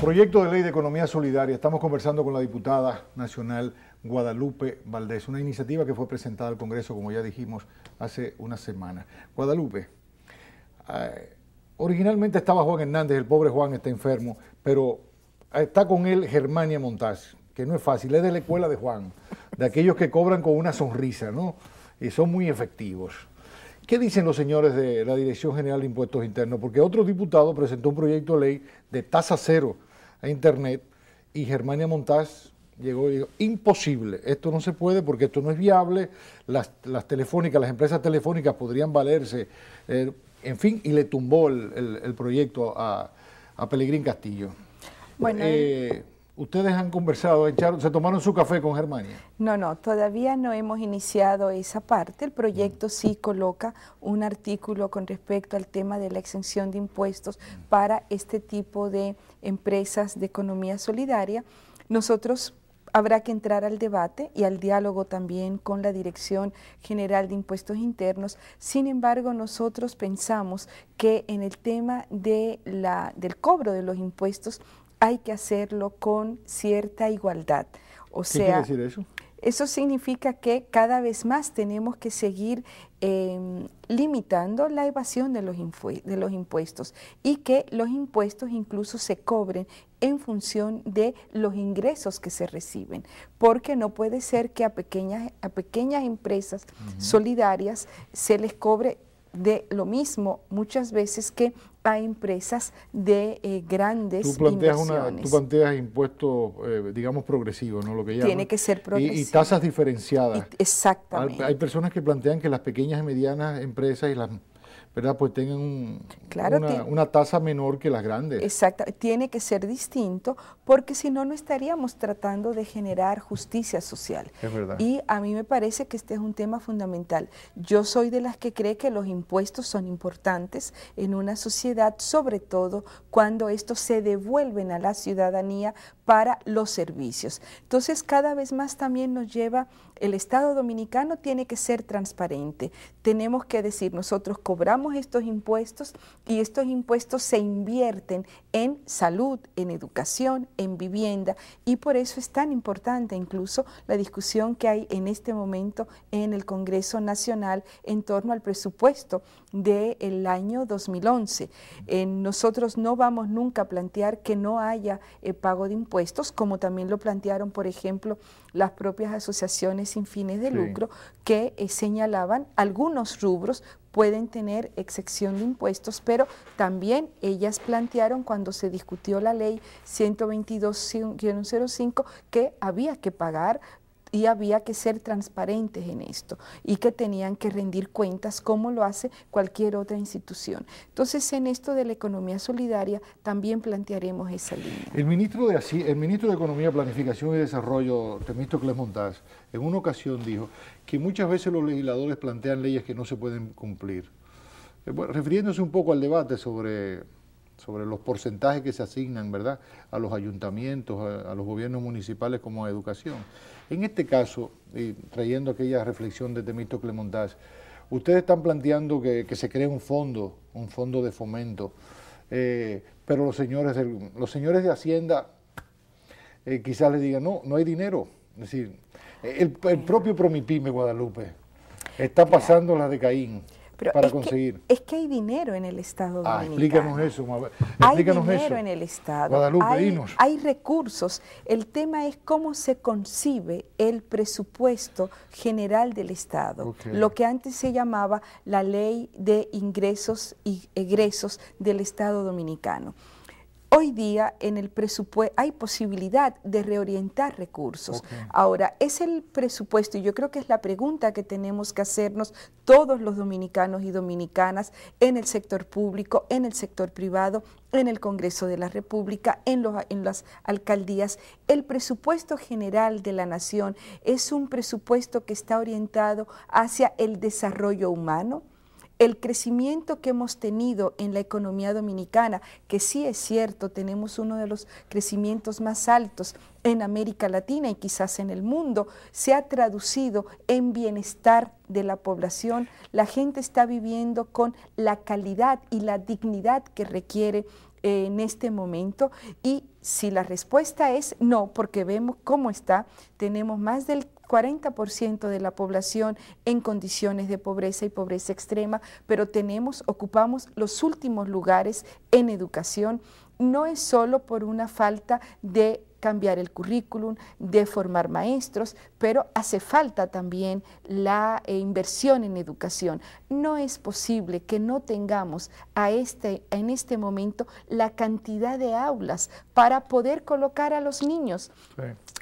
Proyecto de ley de economía solidaria. Estamos conversando con la diputada nacional Guadalupe Valdés, una iniciativa que fue presentada al Congreso, como ya dijimos, hace una semana. Guadalupe, ah, originalmente estaba Juan Hernández, el pobre Juan está enfermo, pero está con él Germania Montaz, que no es fácil, es de la escuela de Juan, de aquellos que cobran con una sonrisa, ¿no? Y son muy efectivos. ¿Qué dicen los señores de la Dirección General de Impuestos Internos? Porque otro diputado presentó un proyecto de ley de tasa cero a internet y Germania Montaz llegó y dijo, imposible, esto no se puede porque esto no es viable, las, las telefónicas, las empresas telefónicas podrían valerse, eh, en fin, y le tumbó el, proyecto a, a Pelegrín Castillo. Bueno, eh, ¿Ustedes han conversado, se tomaron su café con Germania? No, no, todavía no hemos iniciado esa parte. El proyecto mm. sí coloca un artículo con respecto al tema de la exención de impuestos mm. para este tipo de empresas de economía solidaria. Nosotros habrá que entrar al debate y al diálogo también con la Dirección General de Impuestos Internos. Sin embargo, nosotros pensamos que en el tema de la, del cobro de los impuestos hay que hacerlo con cierta igualdad. O sea, eso? significa que cada vez más tenemos que seguir em, limitando la evasión de los, impuestos y que los impuestos incluso se cobren en función de los ingresos que se reciben, porque no puede ser que a pequeñas, a pequeñas empresas solidarias se les cobre de lo mismo muchas veces que a empresas de eh, grandes tú planteas tú planteas impuestos, eh, digamos, progresivos, ¿no? Lo que Tiene que ser progresivo. Y, tasas diferenciadas. exactamente. hay, personas que plantean que las pequeñas y medianas empresas y las ¿verdad? Pues tengan una, una, tasa menor que las grandes. Exacto, tiene que ser distinto porque si no, no estaríamos tratando de generar justicia social. Es verdad. Y a mí me parece que este es un tema fundamental. Yo soy de las que cree que los impuestos son importantes en una sociedad, sobre todo cuando estos se devuelven a la ciudadanía para los servicios. Entonces, cada vez más también nos lleva el Estado dominicano tiene que ser transparente. Tenemos que decir, nosotros cobramos estos impuestos y estos impuestos se invierten en salud, en educación, en vivienda y por eso es tan importante incluso la discusión que hay en este momento en el Congreso Nacional en torno al presupuesto del año 2011. Eh, nosotros no vamos nunca a plantear que no haya eh, pago de impuestos, como también lo plantearon, por ejemplo, las propias asociaciones sin fines de lucro que eh, señalaban algunos rubros pueden tener excepción de impuestos, pero también ellas plantearon cuando se discutió la ley 122-05 que había que pagar y había que ser transparentes en esto y que tenían que rendir cuentas como lo hace cualquier otra institución. Entonces, en esto de la economía solidaria también plantearemos esa línea. El ministro de, el ministro de Economía, Planificación y Desarrollo, Temístocles Montaz, en una ocasión dijo que muchas veces los legisladores plantean leyes que no se pueden cumplir. Eh, refiriéndose un poco al debate sobre sobre los porcentajes que se asignan, ¿verdad?, a los ayuntamientos, a, los gobiernos municipales como a educación. En este caso, y trayendo aquella reflexión de Temisto Clemontaz, ustedes están planteando que, se cree un fondo, un fondo de fomento, eh, pero los señores, los señores de Hacienda eh, quizás les digan, no, no hay dinero. Es decir, el, propio Promipyme Guadalupe está pasando la de Caín para es conseguir. Que, hay dinero en el Estado ah, dominicano. eso, hay dinero en el Estado. hay, recursos. El tema es cómo se concibe el presupuesto general del Estado. Lo que antes se llamaba la ley de ingresos y egresos del Estado dominicano. Hoy día en el presupuesto hay posibilidad de reorientar recursos. Ahora, es el presupuesto, y yo creo que es la pregunta que tenemos que hacernos todos los dominicanos y dominicanas en el sector público, en el sector privado, en el Congreso de la República, en, los, en las alcaldías. El presupuesto general de la nación es un presupuesto que está orientado hacia el desarrollo humano, el crecimiento que hemos tenido en la economía dominicana, que sí es cierto, tenemos uno de los crecimientos más altos en América Latina y quizás en el mundo, se ha traducido en bienestar de la población. La gente está viviendo con la calidad y la dignidad que requiere eh, en este momento y si la respuesta es no, porque vemos cómo está, tenemos más del 40% de la población en condiciones de pobreza y pobreza extrema, pero tenemos, ocupamos los últimos lugares en educación, no es solo por una falta de cambiar el currículum, de formar maestros, pero hace falta también la eh, inversión en educación. No es posible que no tengamos a este, en este momento la cantidad de aulas para poder colocar a los niños.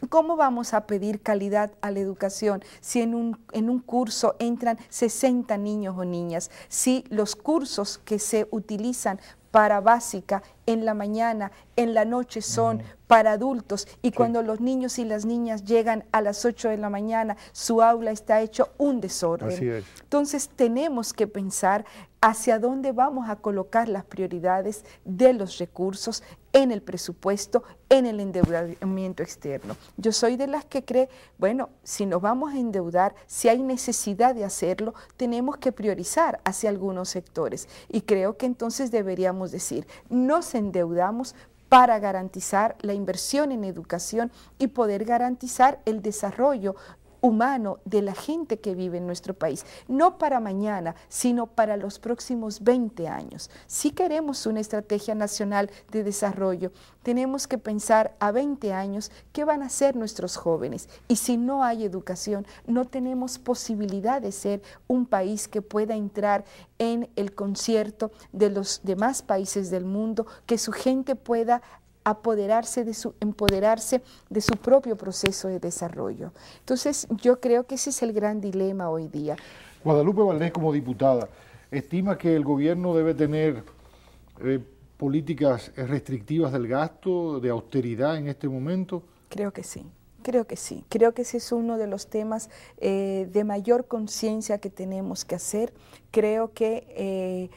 ¿Cómo vamos a pedir calidad a la educación si en un, en un curso entran 60 niños o niñas? Si los cursos que se utilizan para básica, en la mañana, en la noche son para adultos y cuando los niños y las niñas llegan a las 8 de la mañana, su aula está hecho un desorden. Entonces tenemos que pensar hacia dónde vamos a colocar las prioridades de los recursos en el presupuesto, en el endeudamiento externo. Yo soy de las que cree, bueno, si nos vamos a endeudar, si hay necesidad de hacerlo, tenemos que priorizar hacia algunos sectores. Y creo que entonces deberíamos decir, nos endeudamos para garantizar la inversión en educación y poder garantizar el desarrollo humano de la gente que vive en nuestro país, no para mañana, sino para los próximos 20 años. Si queremos una estrategia nacional de desarrollo, tenemos que pensar a 20 años qué van a ser nuestros jóvenes. Y si no hay educación, no tenemos posibilidad de ser un país que pueda entrar en el concierto de los demás países del mundo, que su gente pueda apoderarse de su, empoderarse de su propio proceso de desarrollo. Entonces, yo creo que ese es el gran dilema hoy día. Guadalupe Valdés, como diputada, estima que el gobierno debe tener eh, políticas restrictivas del gasto, de austeridad en este momento. Creo que sí. Creo que sí, creo que ese es uno de los temas eh, de mayor conciencia que tenemos que hacer. Creo que eh,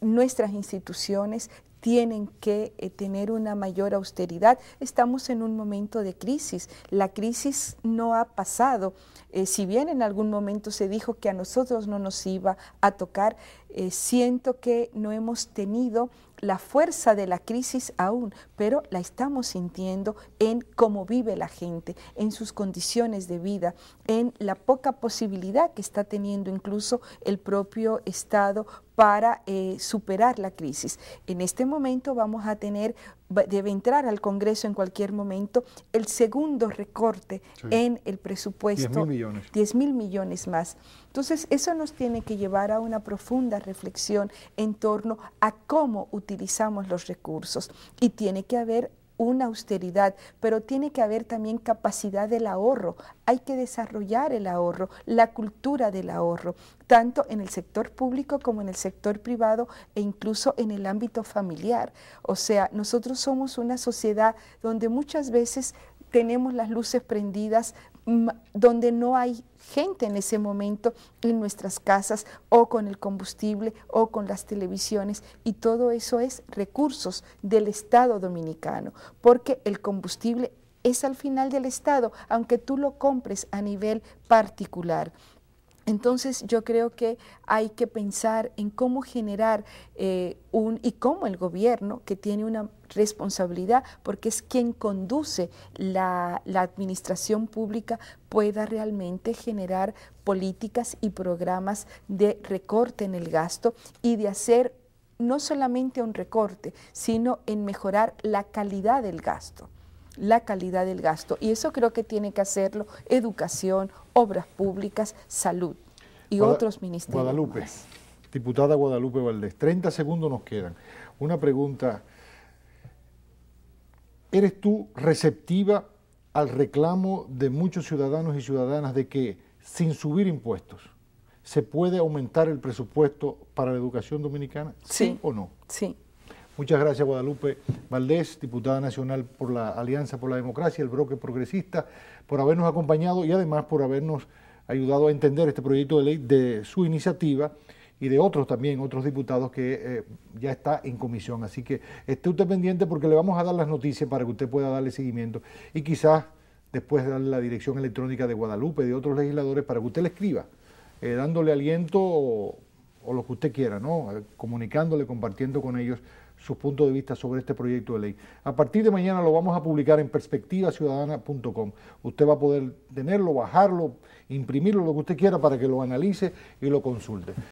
nuestras instituciones tienen que eh, tener una mayor austeridad. Estamos en un momento de crisis. La crisis no ha pasado. Eh, si bien en algún momento se dijo que a nosotros no nos iba a tocar, eh, siento que no hemos tenido la fuerza de la crisis aún, pero la estamos sintiendo en cómo vive la gente, en sus condiciones de vida, en la poca posibilidad que está teniendo incluso el propio Estado para eh, superar la crisis. En este momento vamos a tener, debe entrar al Congreso en cualquier momento, el segundo recorte en el presupuesto. 10 mil millones. 10 mil millones más. Entonces, eso nos tiene que llevar a una profunda reflexión en torno a cómo utilizamos los recursos y tiene que haber una austeridad, pero tiene que haber también capacidad del ahorro. Hay que desarrollar el ahorro, la cultura del ahorro, tanto en el sector público como en el sector privado e incluso en el ámbito familiar. O sea, nosotros somos una sociedad donde muchas veces tenemos las luces prendidas, donde no hay gente en ese momento en nuestras casas o con el combustible o con las televisiones y todo eso es recursos del Estado dominicano porque el combustible es al final del Estado, aunque tú lo compres a nivel particular. Entonces yo creo que hay que pensar en cómo generar eh, un y cómo el gobierno, que tiene una responsabilidad, porque es quien conduce la administración pública, pueda realmente generar políticas y programas de recorte en el gasto y de hacer no solamente un recorte, sino en mejorar la calidad del gasto la calidad del gasto. Y eso creo que tiene que hacerlo educación, obras públicas, salud y otros ministerios. Guadalupe, diputada Guadalupe Valdés, 30 segundos nos quedan. Una pregunta. ¿Eres tú receptiva al reclamo de muchos ciudadanos y ciudadanas de que sin subir impuestos se puede aumentar el presupuesto para la educación dominicana? sí o no? Sí. Muchas gracias, Guadalupe Valdés, diputada nacional por la Alianza por la Democracia, el bloque progresista, por habernos acompañado y además por habernos ayudado a entender este proyecto de ley de su iniciativa y de otros también, otros diputados que eh, ya está en comisión. Así que esté usted pendiente porque le vamos a dar las noticias para que usted pueda darle seguimiento y quizás después darle la dirección electrónica de Guadalupe, y de otros legisladores, para que usted le escriba, eh, dándole aliento o, o, lo que usted quiera, ¿no? Eh, comunicándole, compartiendo con ellos sus puntos de vista sobre este proyecto de ley. A partir de mañana lo vamos a publicar en perspectivaciudadana.com. Usted va a poder tenerlo, bajarlo, imprimirlo, lo que usted quiera para que lo analice y lo consulte.